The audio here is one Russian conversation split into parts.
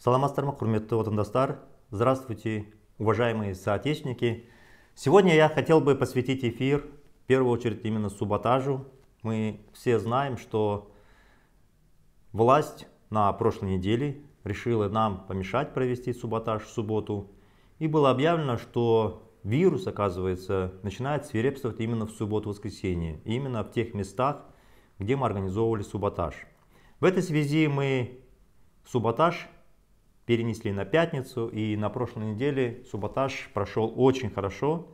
Саламатсыздар құрметті отандастар? Здравствуйте, уважаемые соотечественники. Сегодня я хотел бы посвятить эфир, в первую очередь, именно субботажу. Мы все знаем, что власть на прошлой неделе решила нам помешать провести субботаж в субботу. И было объявлено, что вирус, оказывается, начинает свирепствовать именно в субботу-воскресенье, именно в тех местах, где мы организовывали субботаж. В этой связи мы субботаж перенесли на пятницу, и на прошлой неделе субботаж прошел очень хорошо.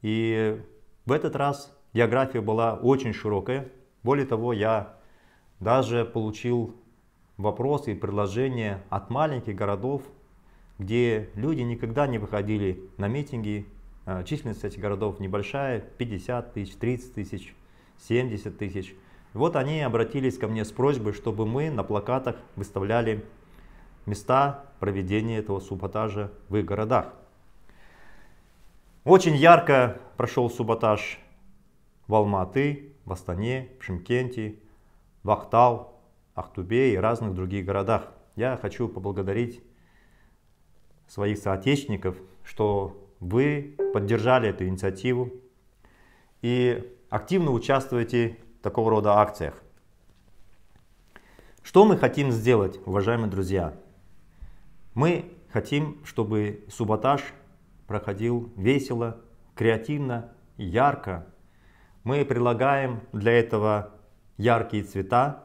И в этот раз география была очень широкая. Более того, я даже получил вопросы и предложения от маленьких городов, где люди никогда не выходили на митинги. А, численность этих городов небольшая, 50 тысяч, 30 тысяч, 70 тысяч. Вот они обратились ко мне с просьбой, чтобы мы на плакатах выставляли места проведения этого субботажа в их городах. Очень ярко прошел субботаж в Алматы, в Астане, в Шимкенте, в Ахтау, Ахтубе и разных других городах. Я хочу поблагодарить своих соотечественников, что вы поддержали эту инициативу и активно участвуете в такого рода акциях. Что мы хотим сделать, уважаемые друзья? Мы хотим, чтобы субботаж проходил весело, креативно, ярко. Мы предлагаем для этого яркие цвета.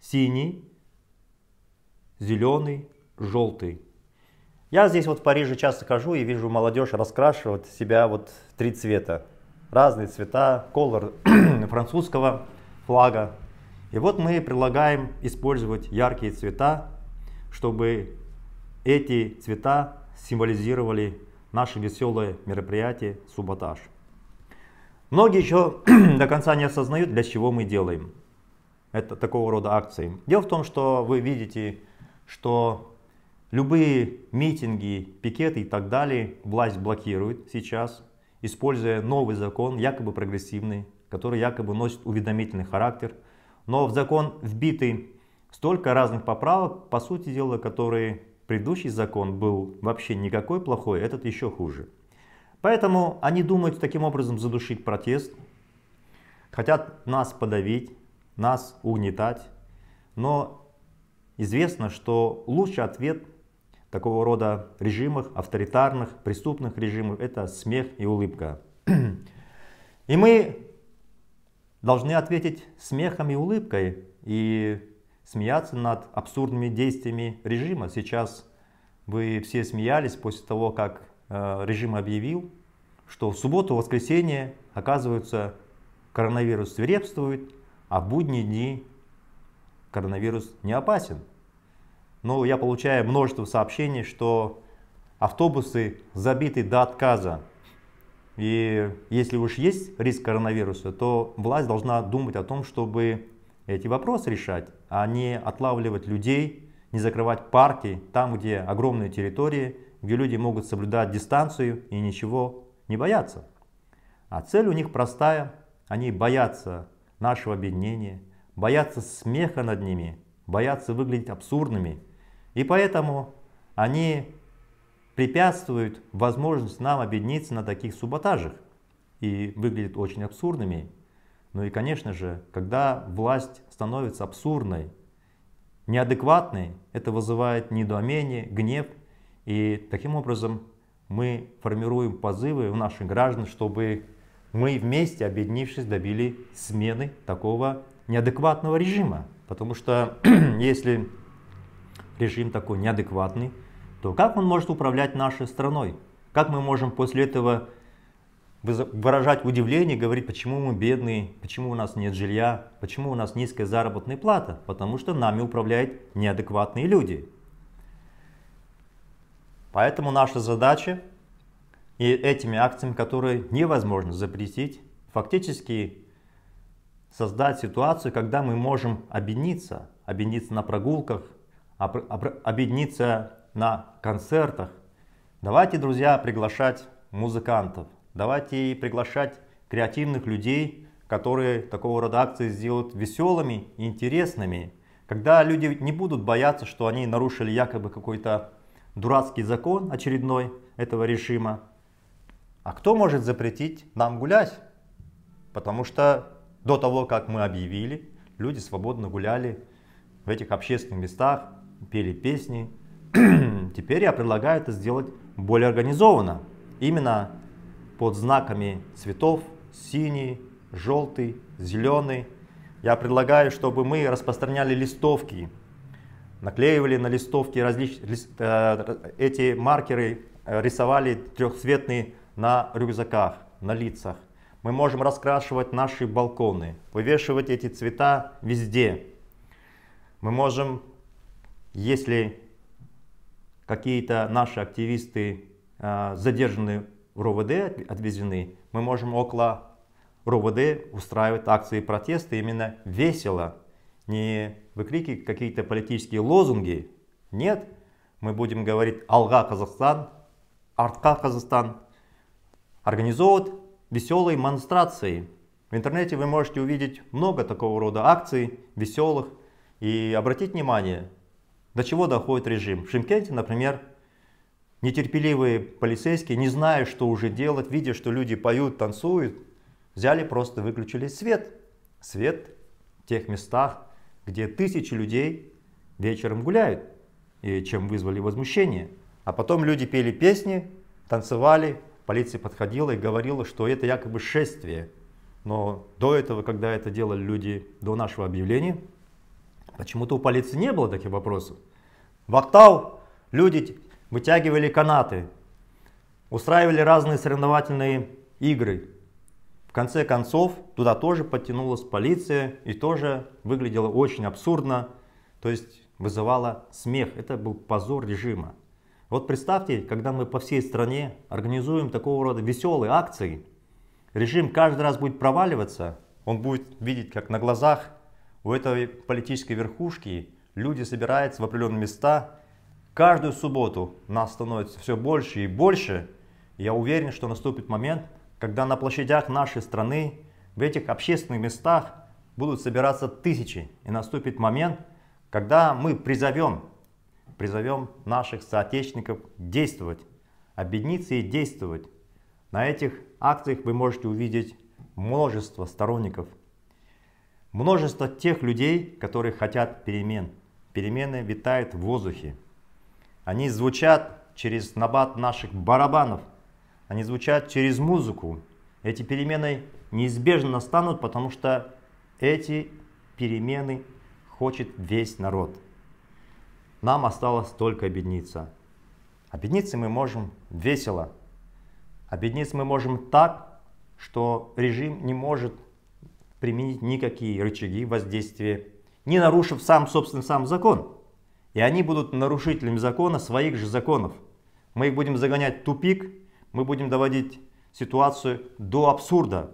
Синий, зеленый, желтый. Я здесь вот в Париже часто хожу и вижу молодежь раскрашивает себя вот три цвета. Разные цвета, колор французского флага. И вот мы предлагаем использовать яркие цвета чтобы эти цвета символизировали наше веселое мероприятие «Субботаж». Многие еще до конца не осознают, для чего мы делаем это, такого рода акции. Дело в том, что вы видите, что любые митинги, пикеты и так далее власть блокирует сейчас, используя новый закон, якобы прогрессивный, который якобы носит уведомительный характер. Но в закон вбиты столько разных поправок, по сути дела, которые предыдущий закон был вообще никакой плохой, этот еще хуже. Поэтому они думают таким образом задушить протест, хотят нас подавить, нас угнетать, но известно, что лучший ответ такого рода режимах, авторитарных, преступных режимов, это смех и улыбка. И мы должны ответить смехом и улыбкой. И смеяться над абсурдными действиями режима. Сейчас вы все смеялись после того, как э, режим объявил, что в субботу, воскресенье, оказывается, коронавирус свирепствует, а в будние дни коронавирус не опасен. Но я получаю множество сообщений, что автобусы забиты до отказа. И если уж есть риск коронавируса, то власть должна думать о том, чтобы эти вопросы решать, а не отлавливать людей, не закрывать парки там, где огромные территории, где люди могут соблюдать дистанцию и ничего не бояться. А цель у них простая. Они боятся нашего объединения, боятся смеха над ними, боятся выглядеть абсурдными. И поэтому они препятствуют возможность нам объединиться на таких саботажах и выглядят очень абсурдными ну и, конечно же, когда власть становится абсурдной, неадекватной, это вызывает недоумение, гнев. И таким образом мы формируем позывы у наших граждан, чтобы мы вместе, объединившись, добили смены такого неадекватного режима. Потому что если режим такой неадекватный, то как он может управлять нашей страной? Как мы можем после этого выражать удивление, говорить, почему мы бедные, почему у нас нет жилья, почему у нас низкая заработная плата, потому что нами управляют неадекватные люди. Поэтому наша задача и этими акциями, которые невозможно запретить, фактически создать ситуацию, когда мы можем объединиться, объединиться на прогулках, объединиться на концертах. Давайте, друзья, приглашать музыкантов, Давайте приглашать креативных людей, которые такого рода акции сделают веселыми и интересными. Когда люди не будут бояться, что они нарушили якобы какой-то дурацкий закон очередной этого режима. А кто может запретить нам гулять? Потому что до того, как мы объявили, люди свободно гуляли в этих общественных местах, пели песни. Теперь я предлагаю это сделать более организованно. Именно под знаками цветов синий, желтый, зеленый. Я предлагаю, чтобы мы распространяли листовки, наклеивали на листовки различ... Э, эти маркеры, э, рисовали трехцветные на рюкзаках, на лицах. Мы можем раскрашивать наши балконы, вывешивать эти цвета везде. Мы можем, если какие-то наши активисты э, задержаны РОВД отведены, мы можем около РОВД устраивать акции протеста именно весело, не выкрикивать какие-то политические лозунги. Нет, мы будем говорить «Алга Казахстан», «Артка Казахстан», организовывать веселые монстрации. В интернете вы можете увидеть много такого рода акций, веселых. И обратить внимание, до чего доходит режим. В Шимкенте, например, нетерпеливые полицейские, не зная, что уже делать, видя, что люди поют, танцуют, взяли просто выключили свет. Свет в тех местах, где тысячи людей вечером гуляют, и чем вызвали возмущение. А потом люди пели песни, танцевали, полиция подходила и говорила, что это якобы шествие. Но до этого, когда это делали люди до нашего объявления, почему-то у полиции не было таких вопросов. В Актау люди вытягивали канаты, устраивали разные соревновательные игры. В конце концов, туда тоже подтянулась полиция и тоже выглядело очень абсурдно, то есть вызывало смех. Это был позор режима. Вот представьте, когда мы по всей стране организуем такого рода веселые акции, режим каждый раз будет проваливаться, он будет видеть, как на глазах у этой политической верхушки люди собираются в определенные места каждую субботу нас становится все больше и больше, я уверен, что наступит момент, когда на площадях нашей страны, в этих общественных местах будут собираться тысячи. И наступит момент, когда мы призовем, призовем наших соотечественников действовать, объединиться и действовать. На этих акциях вы можете увидеть множество сторонников, множество тех людей, которые хотят перемен. Перемены витают в воздухе. Они звучат через набат наших барабанов, они звучат через музыку. Эти перемены неизбежно настанут, потому что эти перемены хочет весь народ. Нам осталось только объединиться. Объединиться мы можем весело. Объединиться мы можем так, что режим не может применить никакие рычаги воздействия, не нарушив сам собственный сам закон. И они будут нарушителями закона своих же законов. Мы их будем загонять в тупик, мы будем доводить ситуацию до абсурда.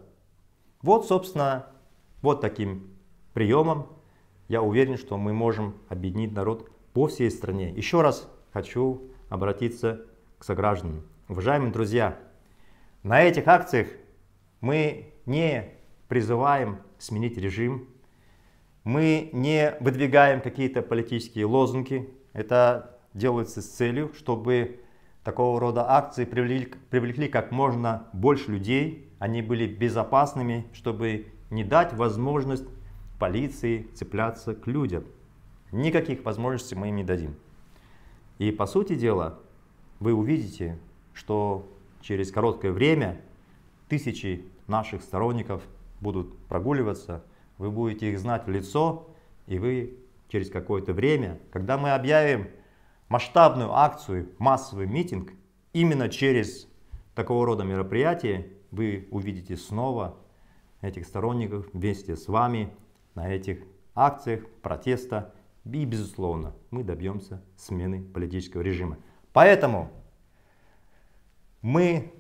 Вот, собственно, вот таким приемом, я уверен, что мы можем объединить народ по всей стране. Еще раз хочу обратиться к согражданам. Уважаемые друзья, на этих акциях мы не призываем сменить режим, мы не выдвигаем какие-то политические лозунги. Это делается с целью, чтобы такого рода акции привлекли, привлекли как можно больше людей. Они были безопасными, чтобы не дать возможность полиции цепляться к людям. Никаких возможностей мы им не дадим. И по сути дела, вы увидите, что через короткое время тысячи наших сторонников будут прогуливаться – вы будете их знать в лицо, и вы через какое-то время, когда мы объявим масштабную акцию, массовый митинг, именно через такого рода мероприятие вы увидите снова этих сторонников вместе с вами на этих акциях протеста. И, безусловно, мы добьемся смены политического режима. Поэтому мы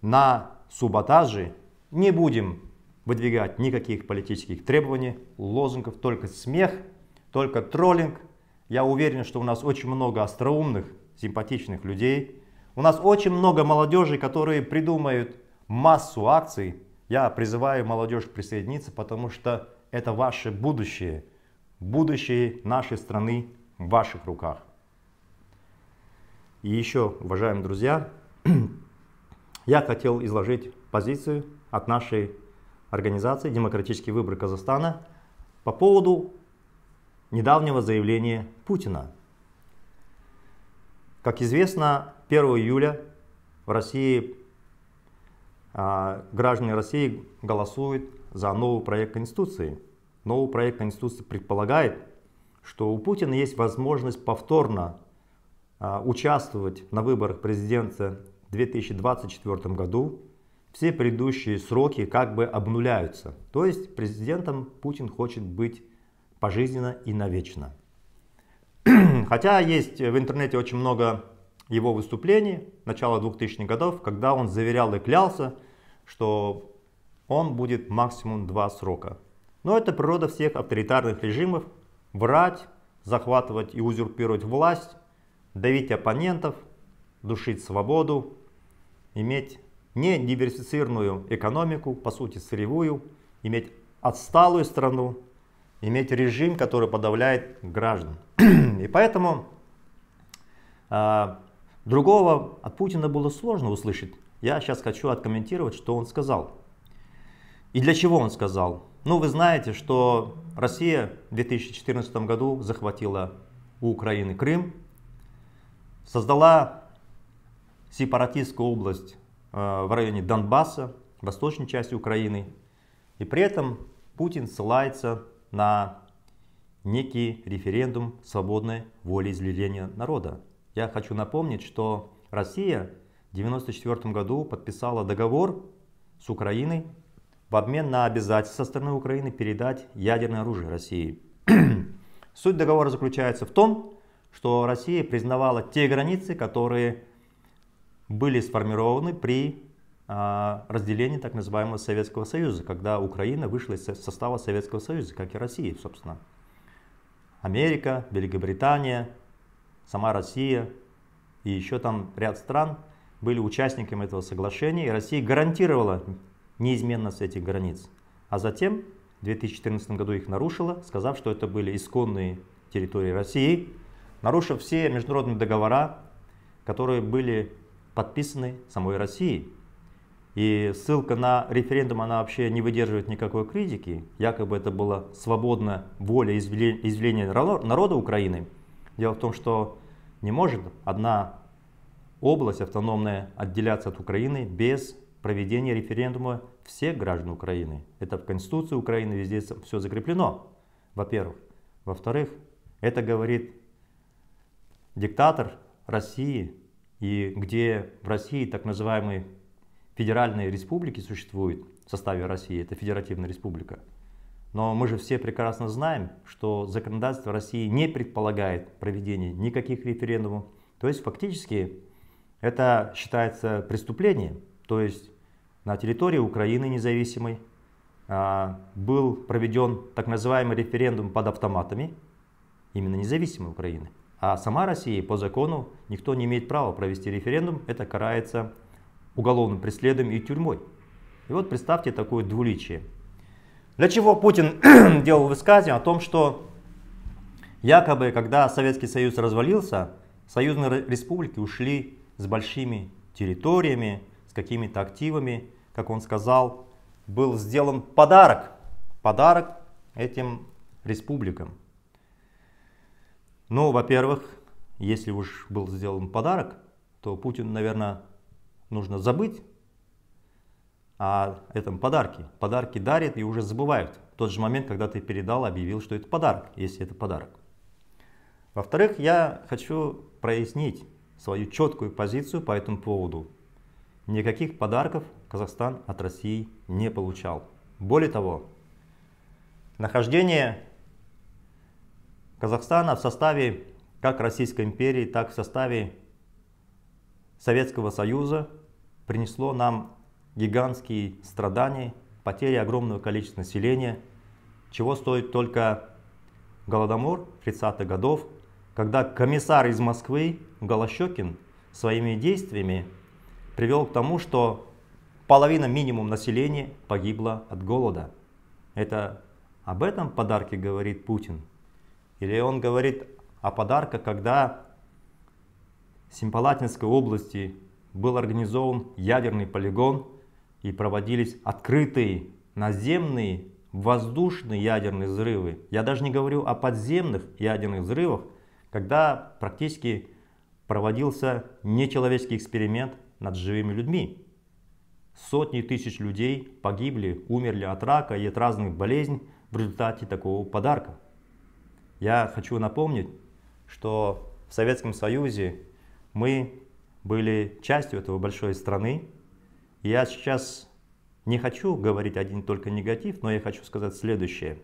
на субботаже не будем выдвигать никаких политических требований, лозунгов, только смех, только троллинг. Я уверен, что у нас очень много остроумных, симпатичных людей. У нас очень много молодежи, которые придумают массу акций. Я призываю молодежь присоединиться, потому что это ваше будущее. Будущее нашей страны в ваших руках. И еще, уважаемые друзья, я хотел изложить позицию от нашей организации «Демократические выборы Казахстана» по поводу недавнего заявления Путина. Как известно, 1 июля в России а, граждане России голосуют за новый проект Конституции. Новый проект Конституции предполагает, что у Путина есть возможность повторно а, участвовать на выборах президента в 2024 году все предыдущие сроки как бы обнуляются. То есть президентом Путин хочет быть пожизненно и навечно. Хотя есть в интернете очень много его выступлений, начала 2000-х годов, когда он заверял и клялся, что он будет максимум два срока. Но это природа всех авторитарных режимов. Врать, захватывать и узурпировать власть, давить оппонентов, душить свободу, иметь не диверсифицированную экономику, по сути сырьевую, иметь отсталую страну, иметь режим, который подавляет граждан. И поэтому э, другого от Путина было сложно услышать. Я сейчас хочу откомментировать, что он сказал. И для чего он сказал? Ну, вы знаете, что Россия в 2014 году захватила у Украины Крым, создала сепаратистскую область Э, в районе Донбасса, в восточной части Украины. И при этом Путин ссылается на некий референдум свободной воли излияния народа. Я хочу напомнить, что Россия в 1994 году подписала договор с Украиной в обмен на обязательство со стороны Украины передать ядерное оружие России. Суть договора заключается в том, что Россия признавала те границы, которые были сформированы при а, разделении так называемого Советского Союза, когда Украина вышла из состава Советского Союза, как и Россия, собственно. Америка, Великобритания, сама Россия и еще там ряд стран были участниками этого соглашения, и Россия гарантировала неизменность этих границ. А затем в 2014 году их нарушила, сказав, что это были исконные территории России, нарушив все международные договора, которые были подписаны самой Россией. И ссылка на референдум, она вообще не выдерживает никакой критики. Якобы это была свободная воля извления народа Украины. Дело в том, что не может одна область автономная отделяться от Украины без проведения референдума всех граждан Украины. Это в Конституции Украины везде все закреплено, во-первых. Во-вторых, это говорит диктатор России и где в России так называемые федеральные республики существуют в составе России, это федеративная республика. Но мы же все прекрасно знаем, что законодательство России не предполагает проведение никаких референдумов. То есть фактически это считается преступлением. То есть на территории Украины независимой а, был проведен так называемый референдум под автоматами именно независимой Украины. А сама Россия по закону никто не имеет права провести референдум, это карается уголовным преследованием и тюрьмой. И вот представьте такое двуличие. Для чего Путин делал высказывание о том, что якобы, когда Советский Союз развалился, союзные республики ушли с большими территориями, с какими-то активами, как он сказал, был сделан подарок, подарок этим республикам. Ну, во-первых, если уж был сделан подарок, то Путин, наверное, нужно забыть о этом подарке. Подарки дарят и уже забывают. В тот же момент, когда ты передал, объявил, что это подарок, если это подарок. Во-вторых, я хочу прояснить свою четкую позицию по этому поводу. Никаких подарков Казахстан от России не получал. Более того, нахождение Казахстана в составе как Российской империи, так в составе Советского Союза принесло нам гигантские страдания, потери огромного количества населения, чего стоит только Голодомор 30-х годов, когда комиссар из Москвы Голощекин своими действиями привел к тому, что половина минимум населения погибла от голода. Это об этом подарке говорит Путин – или он говорит о подарках, когда в Симпалатинской области был организован ядерный полигон и проводились открытые наземные воздушные ядерные взрывы. Я даже не говорю о подземных ядерных взрывах, когда практически проводился нечеловеческий эксперимент над живыми людьми. Сотни тысяч людей погибли, умерли от рака и от разных болезней в результате такого подарка. Я хочу напомнить, что в Советском Союзе мы были частью этого большой страны. Я сейчас не хочу говорить один только негатив, но я хочу сказать следующее,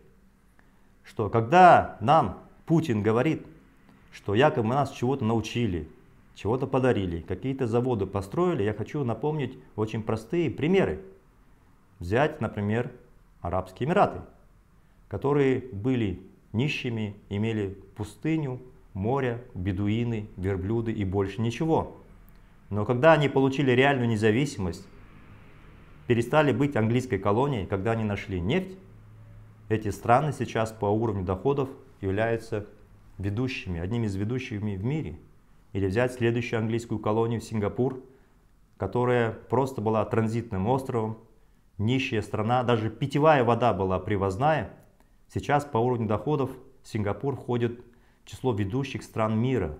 что когда нам Путин говорит, что якобы нас чего-то научили, чего-то подарили, какие-то заводы построили, я хочу напомнить очень простые примеры. Взять, например, Арабские Эмираты, которые были Нищими имели пустыню, море, бедуины, верблюды и больше ничего. Но когда они получили реальную независимость, перестали быть английской колонией, когда они нашли нефть, эти страны сейчас по уровню доходов являются ведущими, одними из ведущих в мире. Или взять следующую английскую колонию Сингапур, которая просто была транзитным островом, нищая страна, даже питьевая вода была привозная, Сейчас по уровню доходов Сингапур входит в число ведущих стран мира.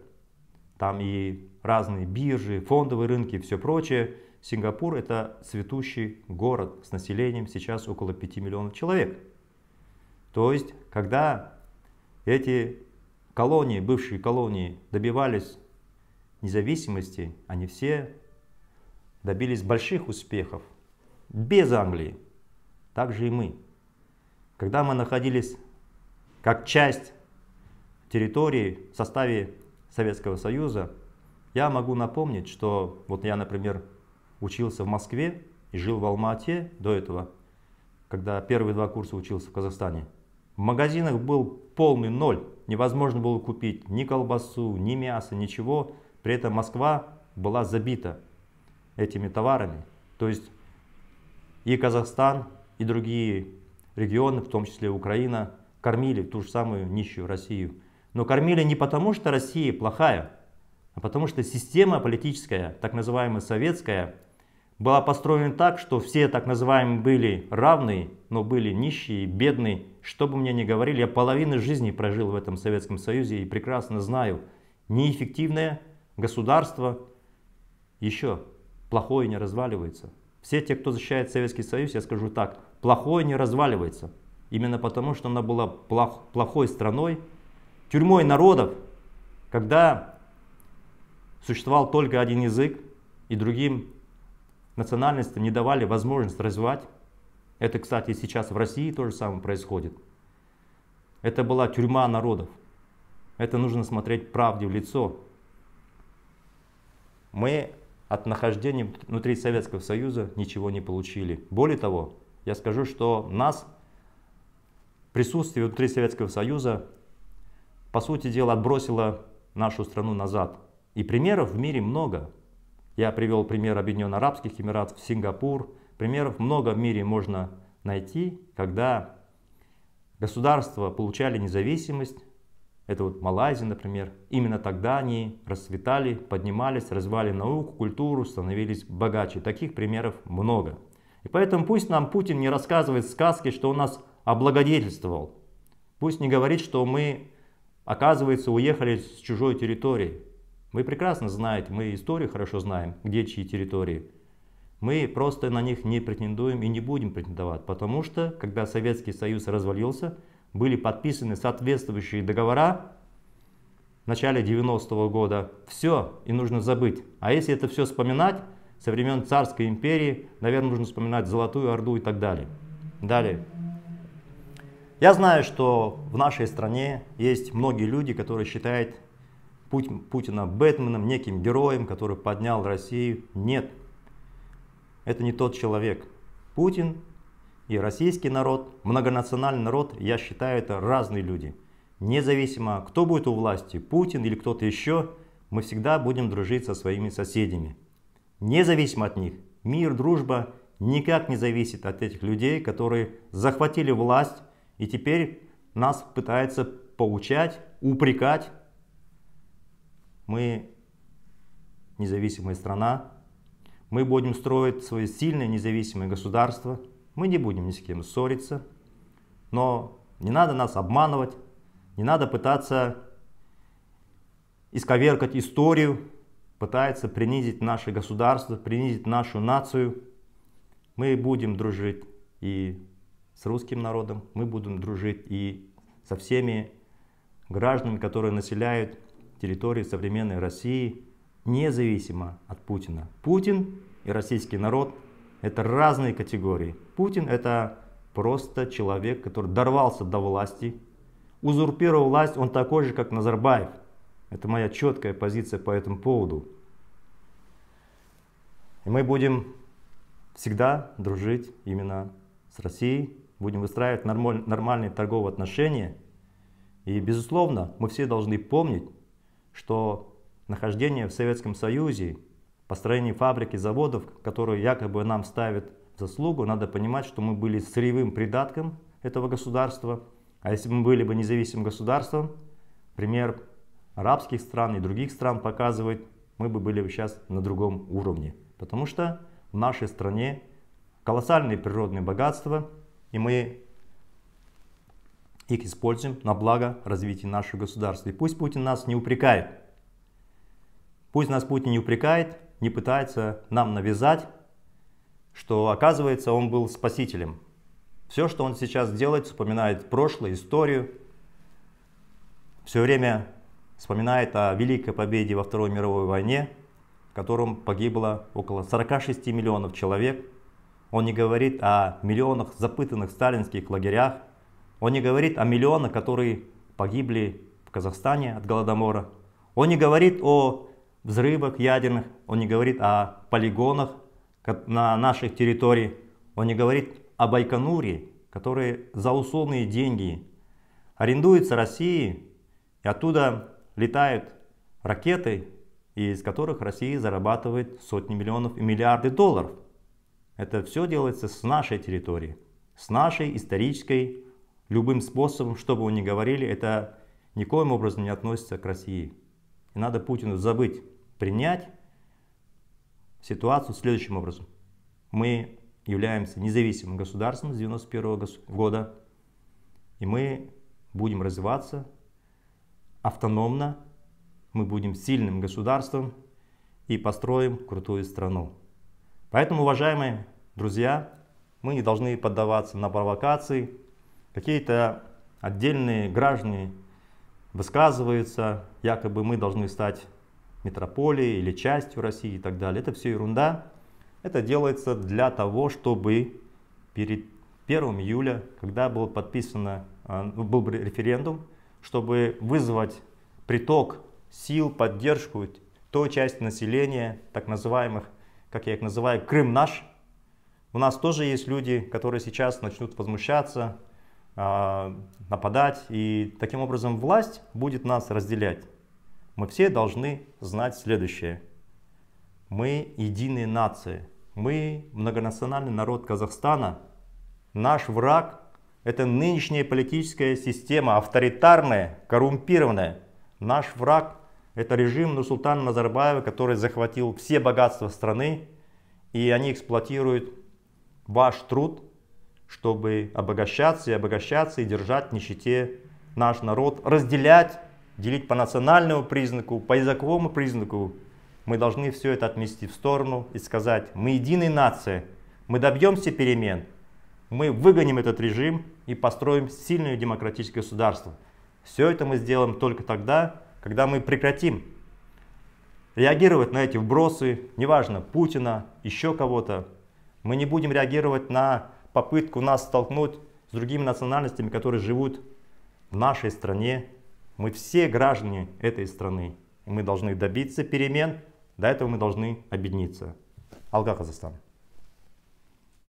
Там и разные биржи, фондовые рынки и все прочее. Сингапур это цветущий город с населением сейчас около 5 миллионов человек. То есть, когда эти колонии, бывшие колонии добивались независимости, они все добились больших успехов без Англии. Так же и мы. Когда мы находились как часть территории в составе Советского Союза, я могу напомнить, что вот я, например, учился в Москве и жил в Алма-Ате до этого, когда первые два курса учился в Казахстане. В магазинах был полный ноль, невозможно было купить ни колбасу, ни мясо, ничего. При этом Москва была забита этими товарами. То есть и Казахстан, и другие регионы, в том числе Украина, кормили ту же самую нищую Россию. Но кормили не потому, что Россия плохая, а потому что система политическая, так называемая советская, была построена так, что все так называемые были равны, но были нищие, бедные. Что бы мне ни говорили, я половину жизни прожил в этом Советском Союзе и прекрасно знаю, неэффективное государство еще плохое не разваливается. Все те, кто защищает Советский Союз, я скажу так, плохое не разваливается. Именно потому, что она была плох, плохой страной, тюрьмой народов, когда существовал только один язык и другим национальностям не давали возможность развивать. Это, кстати, сейчас в России то же самое происходит. Это была тюрьма народов. Это нужно смотреть правде в лицо. Мы от нахождения внутри Советского Союза ничего не получили. Более того, я скажу, что нас присутствие внутри Советского Союза, по сути дела, отбросило нашу страну назад. И примеров в мире много. Я привел пример Объединенных Арабских Эмиратов, Сингапур. Примеров много в мире можно найти, когда государства получали независимость, это вот Малайзия, например, именно тогда они расцветали, поднимались, развивали науку, культуру, становились богаче. Таких примеров много. И поэтому пусть нам Путин не рассказывает сказки, что он нас облагодетельствовал. Пусть не говорит, что мы, оказывается, уехали с чужой территории. Вы прекрасно знаете, мы историю хорошо знаем, где чьи территории. Мы просто на них не претендуем и не будем претендовать, потому что, когда Советский Союз развалился, были подписаны соответствующие договора в начале 90-го года. Все, и нужно забыть. А если это все вспоминать, со времен Царской империи, наверное, нужно вспоминать Золотую Орду и так далее. Далее. Я знаю, что в нашей стране есть многие люди, которые считают Путина Бэтменом, неким героем, который поднял Россию. Нет, это не тот человек. Путин и российский народ, многонациональный народ, я считаю, это разные люди. Независимо, кто будет у власти, Путин или кто-то еще, мы всегда будем дружить со своими соседями независимо от них, мир, дружба никак не зависит от этих людей, которые захватили власть и теперь нас пытаются поучать, упрекать. Мы независимая страна, мы будем строить свое сильное независимое государство, мы не будем ни с кем ссориться, но не надо нас обманывать, не надо пытаться исковеркать историю, пытается принизить наше государство, принизить нашу нацию, мы будем дружить и с русским народом, мы будем дружить и со всеми гражданами, которые населяют территории современной России, независимо от Путина. Путин и российский народ – это разные категории. Путин – это просто человек, который дорвался до власти, узурпировал власть, он такой же, как Назарбаев – это моя четкая позиция по этому поводу. И мы будем всегда дружить именно с Россией, будем выстраивать нормаль, нормальные торговые отношения. И, безусловно, мы все должны помнить, что нахождение в Советском Союзе, построение фабрик и заводов, которые якобы нам ставят в заслугу, надо понимать, что мы были сырьевым придатком этого государства. А если бы мы были бы независимым государством, пример арабских стран и других стран показывает, мы бы были сейчас на другом уровне. Потому что в нашей стране колоссальные природные богатства, и мы их используем на благо развития нашего государства. И пусть Путин нас не упрекает. Пусть нас Путин не упрекает, не пытается нам навязать, что оказывается он был спасителем. Все, что он сейчас делает, вспоминает прошлое, историю, все время вспоминает о Великой Победе во Второй мировой войне, в котором погибло около 46 миллионов человек. Он не говорит о миллионах запытанных сталинских лагерях. Он не говорит о миллионах, которые погибли в Казахстане от Голодомора. Он не говорит о взрывах ядерных, он не говорит о полигонах на наших территориях, он не говорит о Байконуре, который за условные деньги арендуется России, и оттуда летают ракеты, из которых Россия зарабатывает сотни миллионов и миллиарды долларов. Это все делается с нашей территории, с нашей исторической, любым способом, что бы вы ни говорили, это никоим образом не относится к России. И надо Путину забыть, принять ситуацию следующим образом. Мы являемся независимым государством с 1991 года, и мы будем развиваться автономно, мы будем сильным государством и построим крутую страну. Поэтому, уважаемые друзья, мы не должны поддаваться на провокации. Какие-то отдельные граждане высказываются, якобы мы должны стать метрополией или частью России и так далее. Это все ерунда. Это делается для того, чтобы перед 1 июля, когда был подписан э, был референдум, чтобы вызвать приток сил, поддержку той части населения, так называемых, как я их называю, Крым наш. У нас тоже есть люди, которые сейчас начнут возмущаться, а, нападать, и таким образом власть будет нас разделять. Мы все должны знать следующее. Мы единые нации. Мы многонациональный народ Казахстана. Наш враг это нынешняя политическая система, авторитарная, коррумпированная. Наш враг – это режим нусултана Назарбаева, который захватил все богатства страны, и они эксплуатируют ваш труд, чтобы обогащаться и обогащаться, и держать в нищете наш народ, разделять, делить по национальному признаку, по языковому признаку. Мы должны все это отмести в сторону и сказать, мы единая нация, мы добьемся перемен – мы выгоним этот режим и построим сильное демократическое государство. Все это мы сделаем только тогда, когда мы прекратим реагировать на эти вбросы, неважно, Путина, еще кого-то. Мы не будем реагировать на попытку нас столкнуть с другими национальностями, которые живут в нашей стране. Мы все граждане этой страны. И мы должны добиться перемен. До этого мы должны объединиться. Алга, Казахстан.